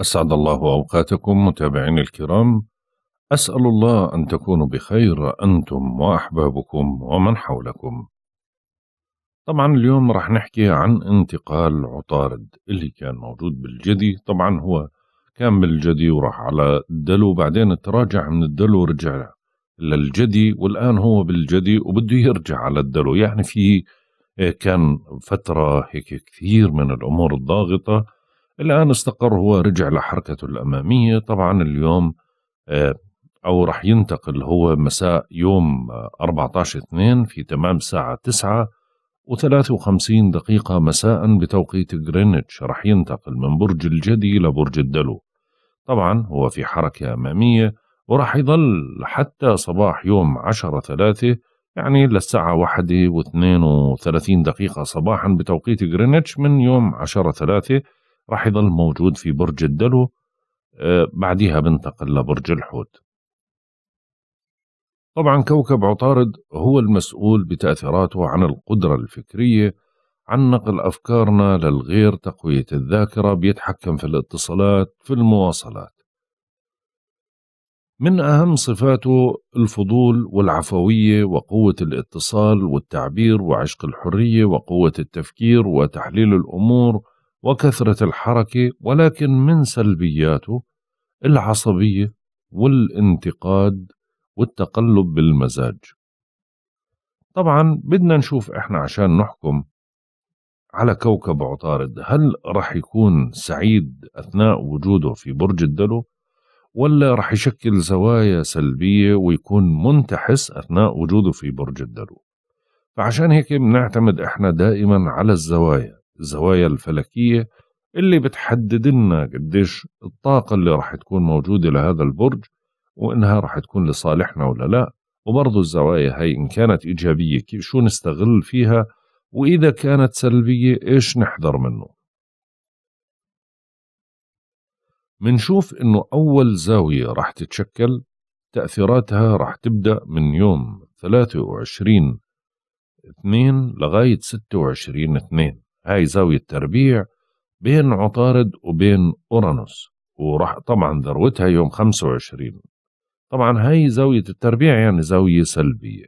أسعد الله أوقاتكم متابعين الكرام أسأل الله أن تكونوا بخير أنتم وأحبابكم ومن حولكم طبعا اليوم راح نحكي عن انتقال عطارد اللي كان موجود بالجدي طبعا هو كان بالجدي وراح على الدلو بعدين تراجع من الدلو ورجع للجدي والآن هو بالجدي وبده يرجع على الدلو يعني في إيه، كان فترة هيك كثير من الأمور الضاغطة الآن استقر هو رجع لحركته الأمامية طبعا اليوم آه، أو رح ينتقل هو مساء يوم 14/2 آه، في تمام الساعة 9 و53 دقيقة مساء بتوقيت غرينتش رح ينتقل من برج الجدي لبرج الدلو طبعا هو في حركة أمامية وراح يظل حتى صباح يوم 10 3 يعني للساعة 1 و 32 دقيقة صباحا بتوقيت غرينتش من يوم 10 3 راح يضل موجود في برج الدلو آه، بعديها بنتقل لبرج الحوت طبعا كوكب عطارد هو المسؤول بتأثيراته عن القدرة الفكرية عن نقل أفكارنا للغير تقوية الذاكرة بيتحكم في الاتصالات في المواصلات من أهم صفاته الفضول والعفوية وقوة الاتصال والتعبير وعشق الحرية وقوة التفكير وتحليل الأمور وكثرة الحركة ولكن من سلبياته العصبية والانتقاد والتقلب بالمزاج طبعا بدنا نشوف احنا عشان نحكم على كوكب عطارد هل رح يكون سعيد أثناء وجوده في برج الدلو ولا رح يشكل زوايا سلبية ويكون منتحس أثناء وجوده في برج الدلو فعشان هيك بنعتمد احنا دائما على الزوايا الزوايا الفلكية اللي بتحدد لنا قديش الطاقة اللي راح تكون موجودة لهذا البرج وإنها راح تكون لصالحنا ولا لأ وبرضو الزوايا هاي إن كانت إيجابية كيف شو نستغل فيها وإذا كانت سلبية إيش نحذر منه منشوف إنه أول زاوية راح تتشكل تأثيراتها راح تبدأ من يوم 23 2 لغاية 26 2 هاي زاوية تربيع بين عطارد وبين أورانوس وراح طبعا ذروتها يوم 25 طبعا هاي زاوية التربيع يعني زاوية سلبية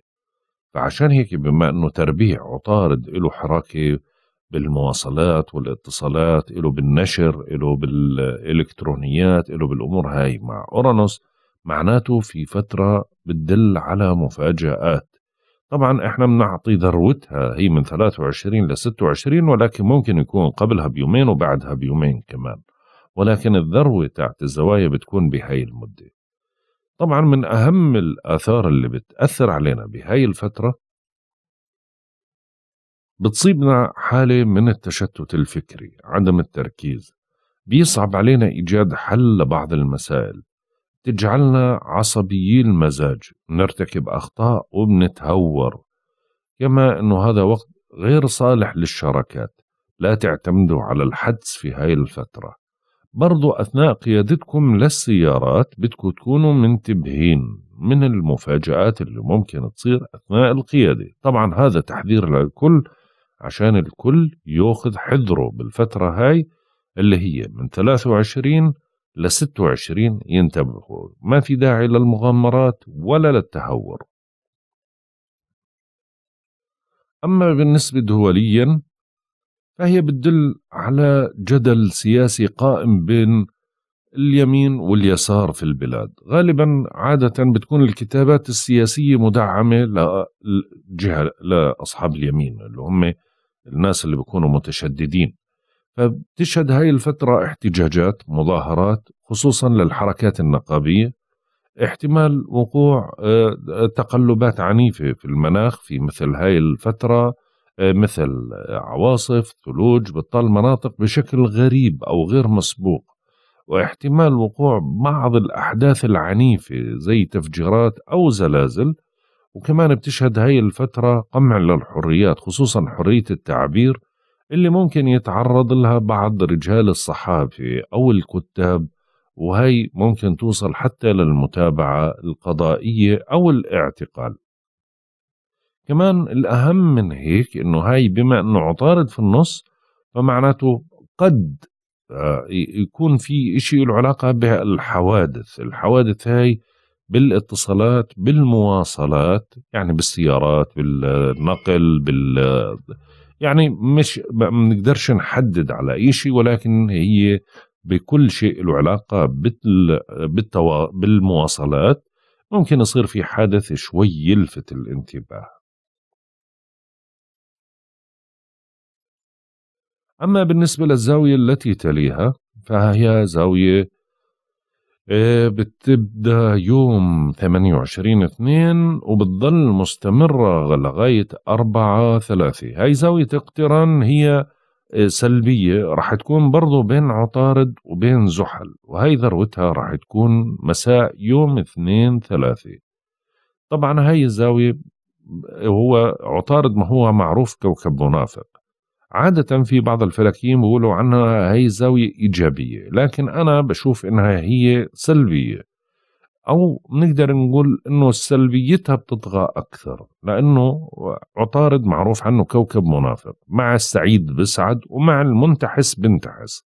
فعشان هيك بما أنه تربيع عطارد له حركة بالمواصلات والاتصالات له بالنشر له بالإلكترونيات له بالأمور هاي مع أورانوس معناته في فترة بتدل على مفاجآت طبعا احنا بنعطي ذروتها هي من 23 ل 26 ولكن ممكن يكون قبلها بيومين وبعدها بيومين كمان ولكن الذروة تاعت الزوايا بتكون بهاي المدة طبعا من أهم الآثار اللي بتأثر علينا بهاي الفترة بتصيبنا حالة من التشتت الفكري عدم التركيز بيصعب علينا إيجاد حل لبعض المسائل تجعلنا عصبيي المزاج نرتكب أخطاء وبنتهور كما أنه هذا وقت غير صالح للشراكات لا تعتمدوا على الحدس في هاي الفترة برضو أثناء قيادتكم للسيارات بدكم تكونوا منتبهين من المفاجآت اللي ممكن تصير أثناء القيادة طبعا هذا تحذير للكل عشان الكل يأخذ حذره بالفترة هاي اللي هي من 23 ل 26 ينتبهوا ما في داعي للمغامرات ولا للتهور أما بالنسبة دوليا فهي بتدل على جدل سياسي قائم بين اليمين واليسار في البلاد غالبا عادة بتكون الكتابات السياسية مدعمة لجهة لأصحاب اليمين اللي هم الناس اللي بيكونوا متشددين فبتشهد هاي الفترة احتجاجات مظاهرات خصوصا للحركات النقابية احتمال وقوع آه، تقلبات عنيفة في المناخ في مثل هاي الفترة آه، مثل آه، عواصف ثلوج بتطال مناطق بشكل غريب أو غير مسبوق واحتمال وقوع بعض الأحداث العنيفة زي تفجيرات أو زلازل وكمان بتشهد هاي الفترة قمع للحريات خصوصا حرية التعبير اللي ممكن يتعرض لها بعض رجال الصحافة أو الكتاب وهي ممكن توصل حتى للمتابعة القضائية أو الاعتقال كمان الأهم من هيك إنه هاي بما إنه عطارد في النص فمعناته قد آه، يكون في إشي له علاقة بالحوادث الحوادث هاي بالاتصالات بالمواصلات يعني بالسيارات بالنقل بال يعني مش ما بنقدرش نحدد على اي شيء ولكن هي بكل شيء له علاقه بال بالتوا... بالمواصلات ممكن يصير في حادث شوي يلفت الانتباه اما بالنسبه للزاويه التي تليها فهي زاويه آه، بتبدا يوم 28 2 وبتضل مستمره لغايه 4 3 هاي زاويه اقتران هي آه، سلبية رح تكون برضو بين عطارد وبين زحل وهي ذروتها رح تكون مساء يوم اثنين ثلاثة طبعا هاي الزاوية آه، هو عطارد ما هو معروف كوكب منافق عادة في بعض الفلكيين بيقولوا عنها هي زاوية إيجابية لكن أنا بشوف إنها هي سلبية أو بنقدر نقول إنه سلبيتها بتطغى أكثر لأنه عطارد معروف عنه كوكب منافق مع السعيد بسعد ومع المنتحس بنتحس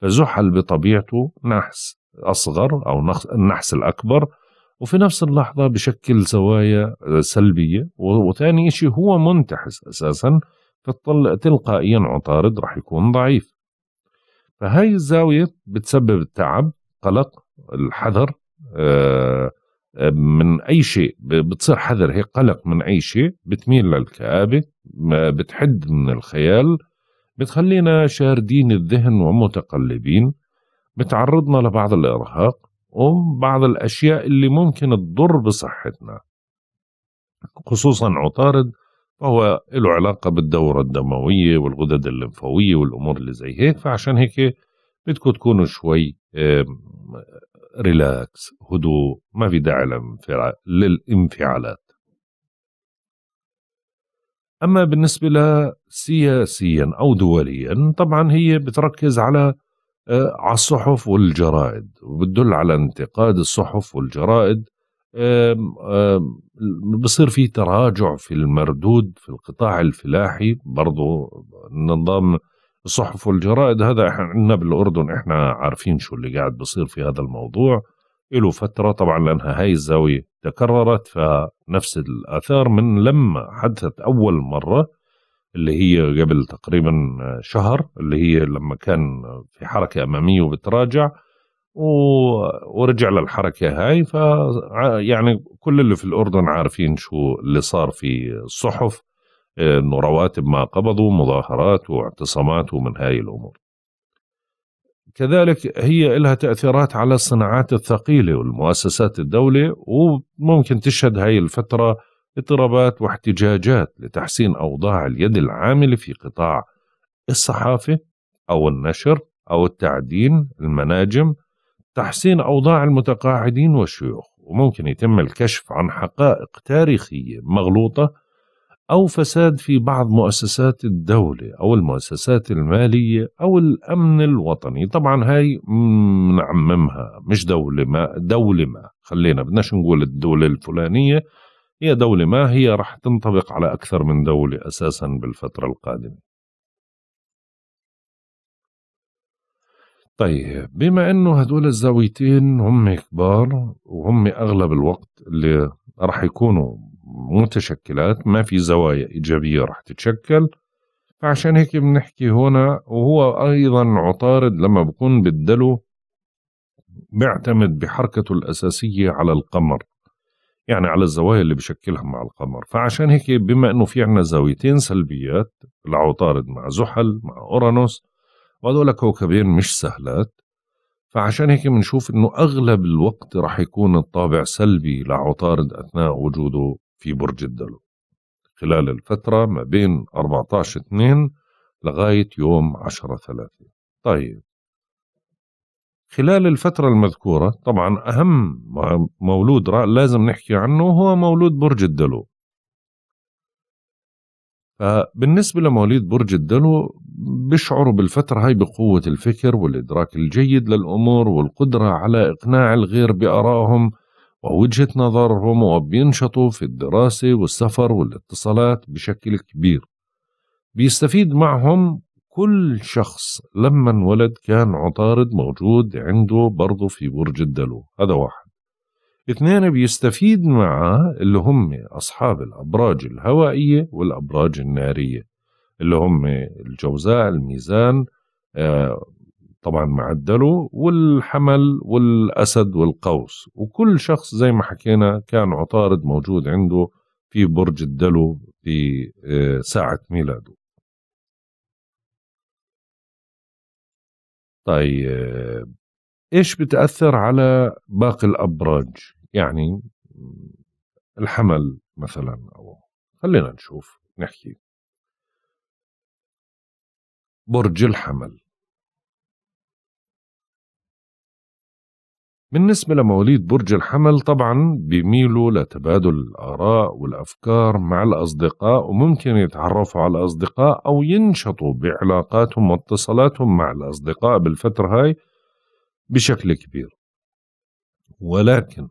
فزحل بطبيعته نحس أصغر أو النحس الأكبر وفي نفس اللحظة بشكل زوايا سلبية وثاني إشي هو منتحس أساساً فتلقائيا عطارد رح يكون ضعيف فهاي الزاوية بتسبب التعب قلق الحذر آه، من أي شيء بتصير حذر هي قلق من أي شيء بتميل للكآبة بتحد من الخيال بتخلينا شاردين الذهن ومتقلبين بتعرضنا لبعض الإرهاق وبعض الأشياء اللي ممكن تضر بصحتنا خصوصا عطارد فهو له علاقة بالدورة الدموية والغدد الليمفاوية والأمور اللي زي هيك فعشان هيك بدكم تكونوا شوي ريلاكس هدوء ما في داعي للانفعالات أما بالنسبة لسياسيا أو دوليا طبعا هي بتركز على آه، على الصحف والجرائد وبتدل على انتقاد الصحف والجرائد بصير في تراجع في المردود في القطاع الفلاحي برضو نظام الصحف والجرائد هذا احنا عندنا بالاردن احنا عارفين شو اللي قاعد بصير في هذا الموضوع له فتره طبعا لانها هاي الزاويه تكررت فنفس الاثار من لما حدثت اول مره اللي هي قبل تقريبا شهر اللي هي لما كان في حركه اماميه وبتراجع ورجع للحركة هاي ف يعني كل اللي في الأردن عارفين شو اللي صار في الصحف انه رواتب ما قبضوا مظاهرات واعتصامات ومن هاي الامور كذلك هي لها تأثيرات على الصناعات الثقيلة والمؤسسات الدولة وممكن تشهد هاي الفترة اضطرابات واحتجاجات لتحسين أوضاع اليد العاملة في قطاع الصحافة أو النشر أو التعدين المناجم تحسين أوضاع المتقاعدين والشيوخ وممكن يتم الكشف عن حقائق تاريخية مغلوطة أو فساد في بعض مؤسسات الدولة أو المؤسسات المالية أو الأمن الوطني طبعا هاي نعممها مش دولة ما دولة ما خلينا بدناش نقول الدولة الفلانية هي دولة ما هي رح تنطبق على أكثر من دولة أساسا بالفترة القادمة طيب بما انه هدول الزاويتين هم كبار وهم اغلب الوقت اللي راح يكونوا متشكلات ما في زوايا ايجابيه راح تتشكل فعشان هيك بنحكي هنا وهو ايضا عطارد لما بكون بالدلو بيعتمد بحركته الاساسيه على القمر يعني على الزوايا اللي بشكلها مع القمر فعشان هيك بما انه في عنا زاويتين سلبيات العطارد مع زحل مع اورانوس وهذول كوكبين مش سهلات فعشان هيك بنشوف انه اغلب الوقت رح يكون الطابع سلبي لعطارد اثناء وجوده في برج الدلو خلال الفترة ما بين 14 2 لغاية يوم 10 3 طيب خلال الفترة المذكورة طبعا أهم مولود لازم نحكي عنه هو مولود برج الدلو فبالنسبة لمواليد برج الدلو بيشعروا بالفترة هاي بقوة الفكر والإدراك الجيد للأمور والقدرة على إقناع الغير بآرائهم ووجهة نظرهم وبينشطوا في الدراسة والسفر والاتصالات بشكل كبير بيستفيد معهم كل شخص لما انولد كان عطارد موجود عنده برضه في برج الدلو هذا واحد اثنين بيستفيد معه اللي هم أصحاب الأبراج الهوائية والأبراج النارية اللي هم الجوزاء الميزان آه، طبعا معدله والحمل والأسد والقوس وكل شخص زي ما حكينا كان عطارد موجود عنده في برج الدلو في آه، ساعة ميلاده طيب آه، ايش بتأثر على باقي الأبراج يعني الحمل مثلا أو خلينا نشوف نحكي برج الحمل بالنسبة لمواليد برج الحمل طبعا بيميلوا لتبادل الآراء والأفكار مع الأصدقاء وممكن يتعرفوا على أصدقاء أو ينشطوا بعلاقاتهم واتصالاتهم مع الأصدقاء بالفترة هاي بشكل كبير ولكن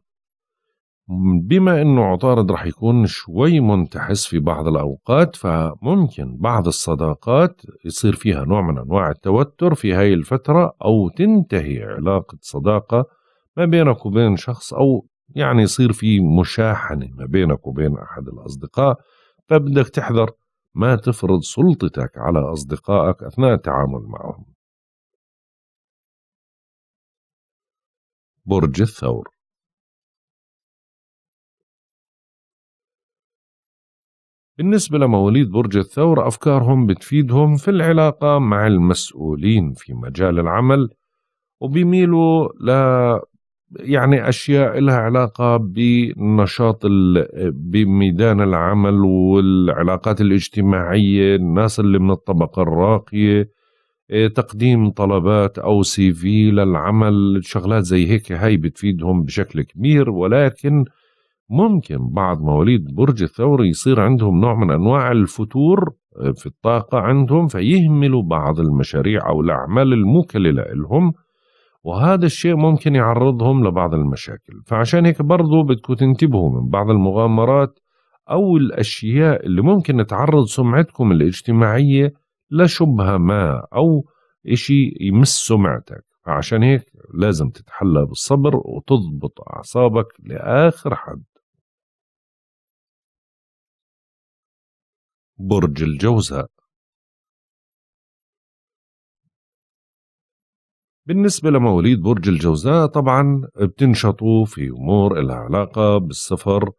بما انه عطارد راح يكون شوي منتحس في بعض الاوقات فممكن بعض الصداقات يصير فيها نوع من انواع التوتر في هاي الفتره او تنتهي علاقه صداقه ما بينك وبين شخص او يعني يصير في مشاحنه ما بينك وبين احد الاصدقاء فبدك طيب تحذر ما تفرض سلطتك على اصدقائك اثناء التعامل معهم برج الثور بالنسبة لمواليد برج الثور أفكارهم بتفيدهم في العلاقة مع المسؤولين في مجال العمل وبيميلوا ل يعني أشياء لها علاقة بنشاط بميدان العمل والعلاقات الاجتماعية الناس اللي من الطبقة الراقية إيه، تقديم طلبات أو سي في للعمل شغلات زي هيك هاي بتفيدهم بشكل كبير ولكن ممكن بعض مواليد برج الثور يصير عندهم نوع من أنواع الفتور آه، في الطاقة عندهم فيهملوا بعض المشاريع أو الأعمال المكللة لهم وهذا الشيء ممكن يعرضهم لبعض المشاكل فعشان هيك برضو بدكم تنتبهوا من بعض المغامرات أو الأشياء اللي ممكن تعرض سمعتكم الاجتماعية لشبهة ما أو إشي يمس سمعتك فعشان هيك لازم تتحلى بالصبر وتضبط أعصابك لآخر حد برج الجوزاء بالنسبة لمواليد برج الجوزاء طبعا بتنشطوا في أمور لها علاقة بالسفر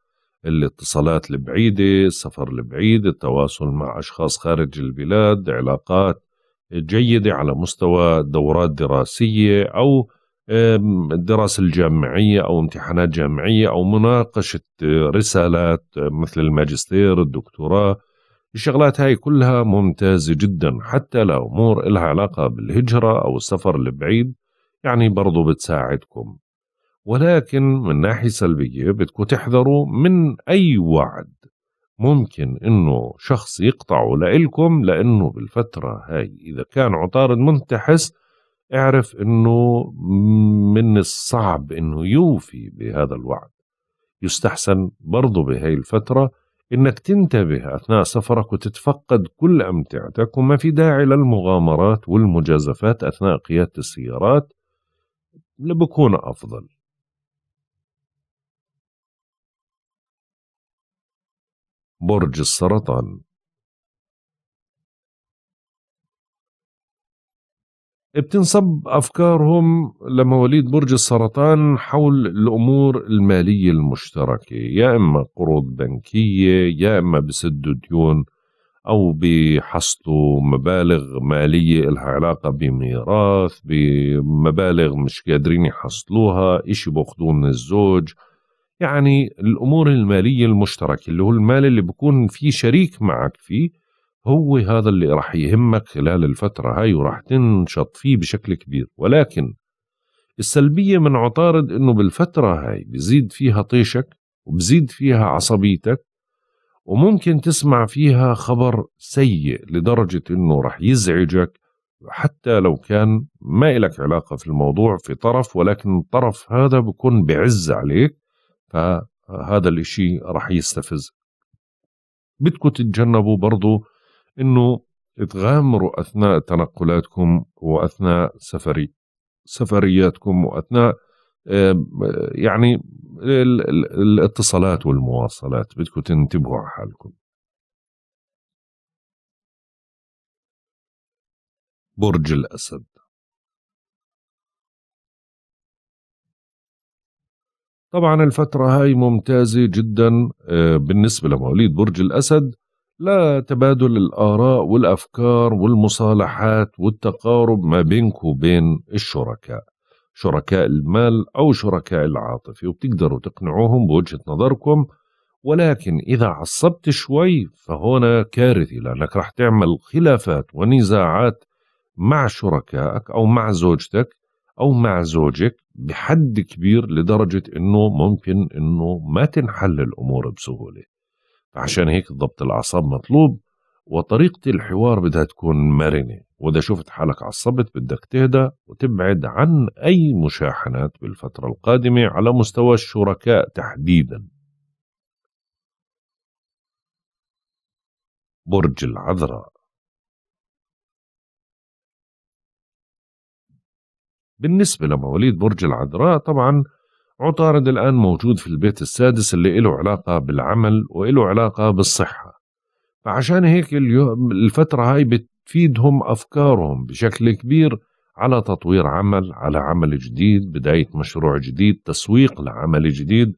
الاتصالات البعيدة السفر البعيد التواصل مع أشخاص خارج البلاد علاقات جيدة على مستوى دورات دراسية أو الدراسة الجامعية أو امتحانات جامعية أو مناقشة آه، رسالات آه، مثل الماجستير الدكتوراه الشغلات هاي كلها ممتازة جدا حتى لأمور إلها علاقة بالهجرة أو السفر البعيد يعني برضو بتساعدكم ولكن من ناحية سلبية بدكم تحذروا من أي وعد ممكن إنه شخص يقطعه لإلكم لأنه بالفترة هاي إذا كان عطارد منتحس اعرف إنه من الصعب إنه يوفي بهذا الوعد يستحسن برضو بهاي الفترة إنك تنتبه أثناء سفرك وتتفقد كل أمتعتك وما في داعي للمغامرات والمجازفات أثناء قيادة السيارات لبكون أفضل برج السرطان بتنصب أفكارهم لمواليد برج السرطان حول الأمور المالية المشتركة يا إما قروض بنكية يا إما بسدوا ديون أو بحصلوا مبالغ مالية لها علاقة بميراث بمبالغ مش قادرين يحصلوها إشي بأخذوه من الزوج يعني الأمور المالية المشتركة اللي هو المال اللي بكون في شريك معك فيه هو هذا اللي راح يهمك خلال الفترة هاي وراح تنشط فيه بشكل كبير ولكن السلبية من عطارد انه بالفترة هاي بزيد فيها طيشك وبزيد فيها عصبيتك وممكن تسمع فيها خبر سيء لدرجة انه راح يزعجك حتى لو كان ما إلك علاقة في الموضوع في طرف ولكن الطرف هذا بكون بعز عليك فهذا الاشي راح يستفزك بدكم تتجنبوا برضو انه تغامروا اثناء تنقلاتكم واثناء سفري سفرياتكم واثناء يعني الاتصالات والمواصلات بدكم تنتبهوا على حالكم برج الأسد طبعا الفترة هاي ممتازة جدا آه، بالنسبة لمواليد برج الأسد لا تبادل الآراء والأفكار والمصالحات والتقارب ما بينك وبين الشركاء شركاء المال أو شركاء العاطفة وبتقدروا تقنعوهم بوجهة نظركم ولكن إذا عصبت شوي فهنا كارثي لأنك رح تعمل خلافات ونزاعات مع شركائك أو مع زوجتك أو مع زوجك بحد كبير لدرجة أنه ممكن أنه ما تنحل الأمور بسهولة عشان هيك ضبط الأعصاب مطلوب وطريقة الحوار بدها تكون مرنة وإذا شفت حالك عصبت بدك تهدى وتبعد عن أي مشاحنات بالفترة القادمة على مستوى الشركاء تحديدا برج العذراء بالنسبة لمواليد برج العذراء طبعا عطارد الآن موجود في البيت السادس اللي له علاقة بالعمل وله علاقة بالصحة فعشان هيك الفترة هاي بتفيدهم أفكارهم بشكل كبير على تطوير عمل على عمل جديد بداية مشروع جديد تسويق لعمل جديد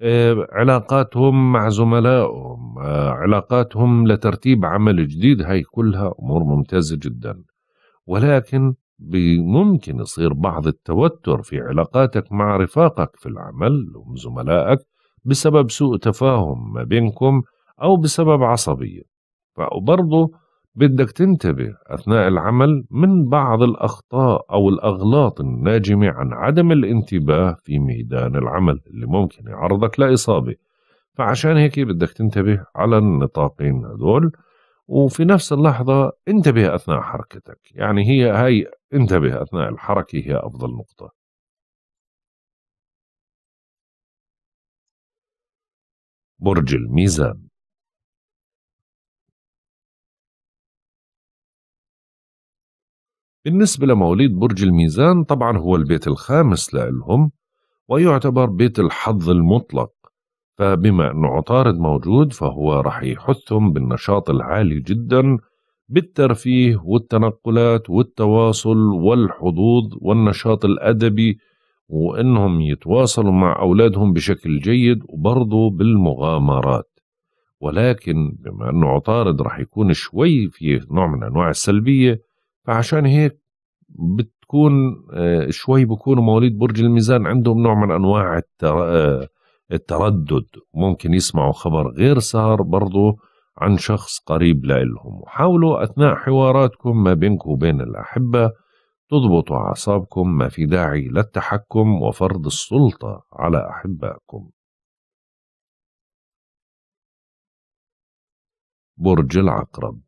آه، علاقاتهم مع زملائهم آه، علاقاتهم لترتيب عمل جديد هاي كلها أمور ممتازة جدا ولكن ممكن يصير بعض التوتر في علاقاتك مع رفاقك في العمل وزملائك بسبب سوء تفاهم ما بينكم أو بسبب عصبية فبرضه بدك تنتبه أثناء العمل من بعض الأخطاء أو الأغلاط الناجمة عن عدم الانتباه في ميدان العمل اللي ممكن يعرضك لإصابة فعشان هيك بدك تنتبه على النطاقين هذول وفي نفس اللحظة انتبه أثناء حركتك يعني هي هاي انتبه أثناء الحركة هي أفضل نقطة برج الميزان بالنسبة لمواليد برج الميزان طبعا هو البيت الخامس لهم ويعتبر بيت الحظ المطلق فبما أنه عطارد موجود فهو رح يحثهم بالنشاط العالي جدا بالترفيه والتنقلات والتواصل والحظوظ والنشاط الأدبي وإنهم يتواصلوا مع أولادهم بشكل جيد وبرضه بالمغامرات ولكن بما أنه عطارد راح يكون شوي في نوع من أنواع السلبية فعشان هيك بتكون آه، شوي بكونوا مواليد برج الميزان عندهم نوع من أنواع آه، التردد ممكن يسمعوا خبر غير سار برضه عن شخص قريب لإلهم وحاولوا أثناء حواراتكم ما بينكم وبين الأحبة تضبطوا أعصابكم ما في داعي للتحكم وفرض السلطة على أحبائكم برج العقرب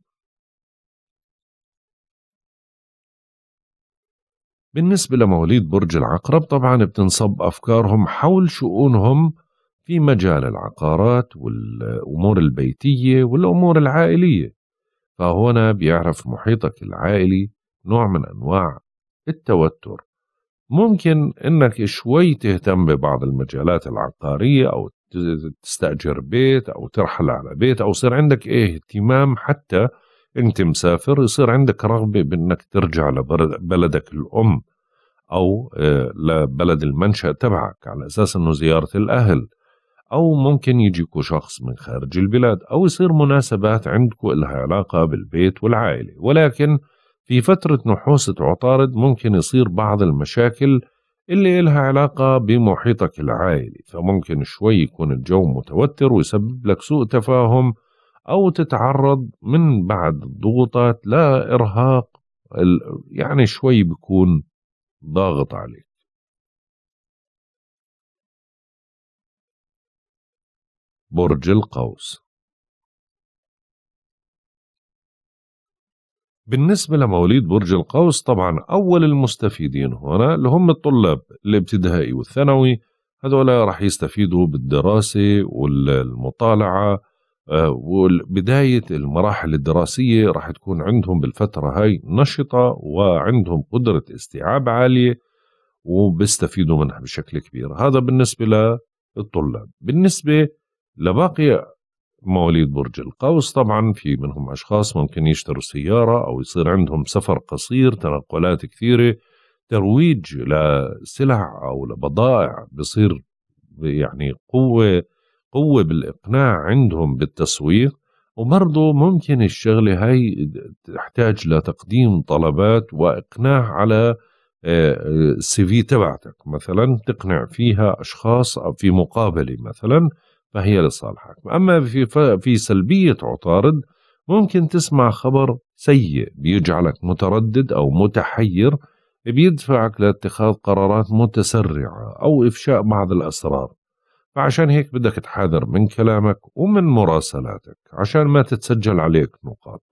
بالنسبة لمواليد برج العقرب طبعا بتنصب أفكارهم حول شؤونهم في مجال العقارات والأمور البيتية والأمور العائلية فهنا بيعرف محيطك العائلي نوع من أنواع التوتر ممكن انك شوي تهتم ببعض المجالات العقارية او تستأجر بيت او ترحل على بيت او يصير عندك اهتمام حتى انت مسافر يصير عندك رغبة بانك ترجع لبلدك الام او آه، لبلد المنشأ تبعك على اساس انه زيارة الاهل أو ممكن يجيكوا شخص من خارج البلاد أو يصير مناسبات عندكوا إلها علاقة بالبيت والعائلة ولكن في فترة نحوسة عطارد ممكن يصير بعض المشاكل اللي إلها علاقة بمحيطك العائلي فممكن شوي يكون الجو متوتر ويسبب لك سوء تفاهم أو تتعرض من بعد الضغوطات لإرهاق يعني شوي بيكون ضاغط عليك برج القوس بالنسبة لمواليد برج القوس طبعا أول المستفيدين هنا اللي هم الطلاب الابتدائي والثانوي هذول راح يستفيدوا بالدراسة والمطالعة آه، وبداية المراحل الدراسية راح تكون عندهم بالفترة هاي نشطة وعندهم قدرة استيعاب عالية وبيستفيدوا منها بشكل كبير هذا بالنسبة للطلاب بالنسبة لباقي مواليد برج القوس طبعا في منهم أشخاص ممكن يشتروا سيارة أو يصير عندهم سفر قصير تنقلات كثيرة ترويج لسلع أو لبضائع بصير يعني قوة قوة بالإقناع عندهم بالتسويق وبرضه ممكن الشغلة هاي تحتاج لتقديم طلبات وإقناع على آه، آه، السي في تبعتك مثلا تقنع فيها أشخاص أو في مقابلة مثلا فهي لصالحك أما في, في سلبية عطارد ممكن تسمع خبر سيء بيجعلك متردد أو متحير بيدفعك لاتخاذ قرارات متسرعة أو إفشاء بعض الأسرار فعشان هيك بدك تحاذر من كلامك ومن مراسلاتك عشان ما تتسجل عليك نقاط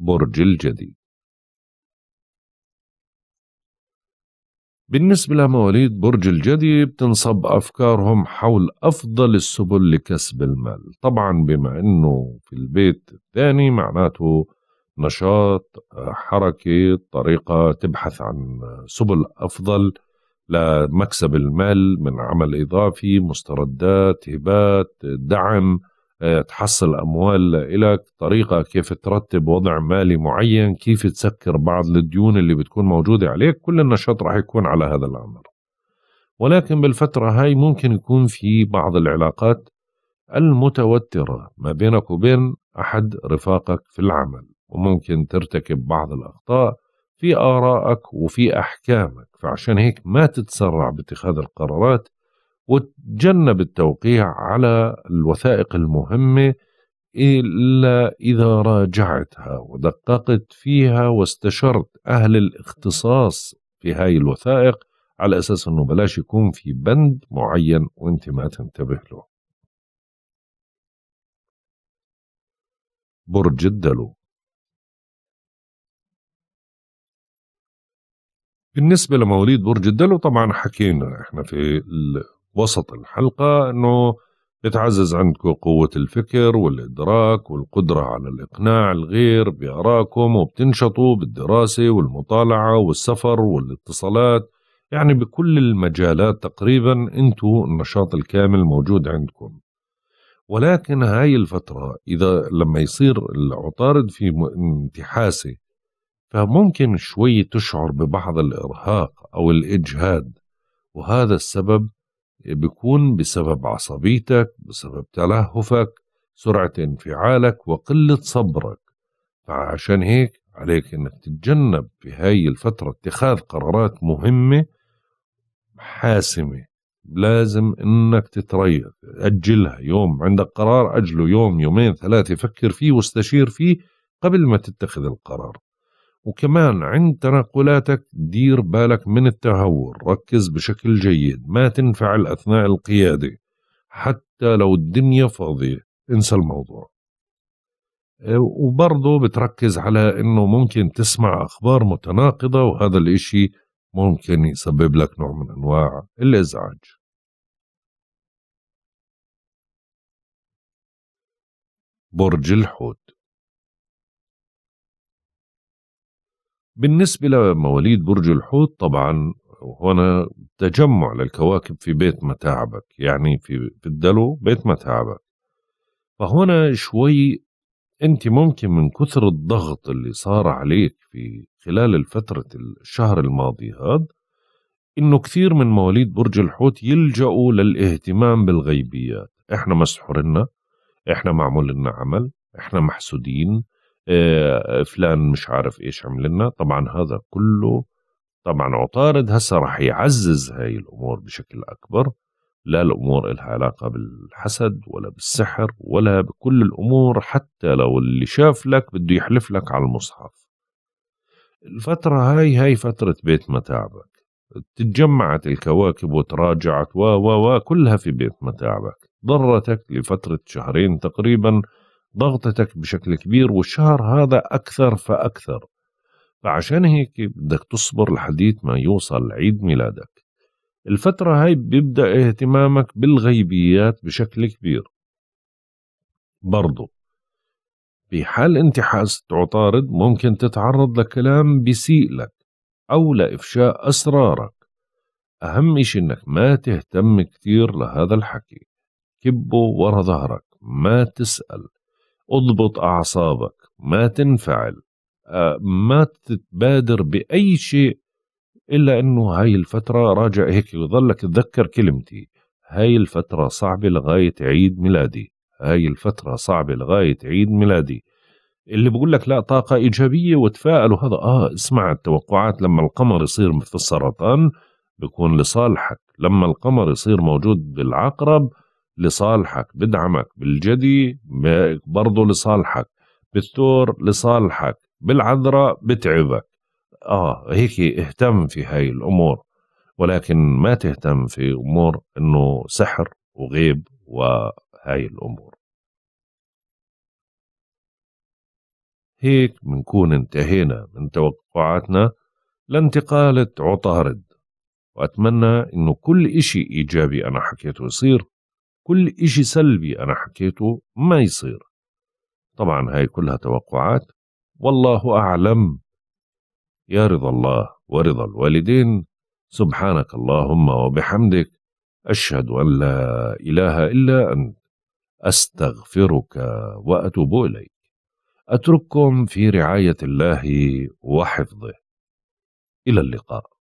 برج الجدي بالنسبة لمواليد برج الجدي بتنصب أفكارهم حول أفضل السبل لكسب المال طبعا بما أنه في البيت الثاني معناته نشاط حركة طريقة تبحث عن سبل أفضل لمكسب المال من عمل إضافي مستردات هبات دعم آه، تحصل اموال لك طريقه كيف ترتب وضع مالي معين كيف تسكر بعض الديون اللي بتكون موجوده عليك كل النشاط راح يكون على هذا الامر ولكن بالفتره هاي ممكن يكون في بعض العلاقات المتوتره ما بينك وبين احد رفاقك في العمل وممكن ترتكب بعض الاخطاء في ارائك وفي احكامك فعشان هيك ما تتسرع باتخاذ القرارات وتجنب التوقيع على الوثائق المهمة إلا إذا راجعتها ودققت فيها واستشرت أهل الاختصاص في هاي الوثائق على أساس أنه بلاش يكون في بند معين وأنت ما تنتبه له برج الدلو بالنسبة لمواليد برج الدلو طبعا حكينا احنا في وسط الحلقة أنه يتعزز عندكم قوة الفكر والإدراك والقدرة على الإقناع الغير بأراكم وبتنشطوا بالدراسة والمطالعة والسفر والاتصالات يعني بكل المجالات تقريبا أنتوا النشاط الكامل موجود عندكم ولكن هاي الفترة إذا لما يصير العطارد في انتحاسة فممكن شوي تشعر ببعض الإرهاق أو الإجهاد وهذا السبب بيكون بسبب عصبيتك بسبب تلهفك سرعة انفعالك وقلة صبرك فعشان هيك عليك انك تتجنب في هاي الفترة اتخاذ قرارات مهمة حاسمة لازم انك تتريث اجلها يوم عندك قرار اجله يوم يومين ثلاثة فكر فيه واستشير فيه قبل ما تتخذ القرار وكمان عند تنقلاتك دير بالك من التهور ركز بشكل جيد ما تنفعل أثناء القيادة حتى لو الدنيا فاضية انسى الموضوع آه، وبرضه بتركز على أنه ممكن تسمع أخبار متناقضة وهذا الإشي ممكن يسبب لك نوع من أنواع الإزعاج برج الحوت بالنسبة لمواليد برج الحوت طبعا هنا تجمع للكواكب في بيت متاعبك يعني في في الدلو بيت متاعبك فهنا شوي انت ممكن من كثر الضغط اللي صار عليك في خلال الفترة الشهر الماضي هذا انه كثير من مواليد برج الحوت يلجأوا للاهتمام بالغيبيات احنا مسحورنا احنا معمول لنا عمل احنا محسودين آه، فلان مش عارف ايش عمل لنا طبعا هذا كله طبعا عطارد هسه راح يعزز هاي الامور بشكل اكبر لا الامور لها علاقه بالحسد ولا بالسحر ولا بكل الامور حتى لو اللي شاف لك بده يحلف لك على المصحف الفترة هاي هاي فترة بيت متاعبك تتجمعت الكواكب وتراجعت و و و كلها في بيت متاعبك ضرتك لفترة شهرين تقريبا ضغطتك بشكل كبير والشهر هذا أكثر فأكثر فعشان هيك بدك تصبر لحديت ما يوصل عيد ميلادك الفترة هاي بيبدأ اهتمامك بالغيبيات بشكل كبير برضو في حال انت حاسد عطارد ممكن تتعرض لكلام بيسيء لك أو لإفشاء أسرارك أهم إشي إنك ما تهتم كتير لهذا الحكي كبه ورا ظهرك ما تسأل اضبط أعصابك ما تنفعل آه، ما تتبادر بأي شيء إلا أنه هاي الفترة راجع هيك وظلك تذكر كلمتي هاي الفترة صعبة لغاية عيد ميلادي هاي الفترة صعبة لغاية عيد ميلادي اللي بقول لك لا طاقة إيجابية وتفائل وهذا آه اسمع التوقعات لما القمر يصير في السرطان بيكون لصالحك لما القمر يصير موجود بالعقرب لصالحك بدعمك بالجدي برضه لصالحك بالثور لصالحك بالعذراء بتعبك اه هيك اهتم في هاي الامور ولكن ما تهتم في امور انه سحر وغيب وهاي الامور هيك منكون انتهينا من توقعاتنا لانتقالة عطارد وأتمنى إنه كل إشي إيجابي أنا حكيته يصير كل إشي سلبي أنا حكيته ما يصير طبعا هاي كلها توقعات والله أعلم يا رضا الله ورضا الوالدين سبحانك اللهم وبحمدك أشهد أن لا إله إلا أنت أستغفرك وأتوب إليك أترككم في رعاية الله وحفظه إلى اللقاء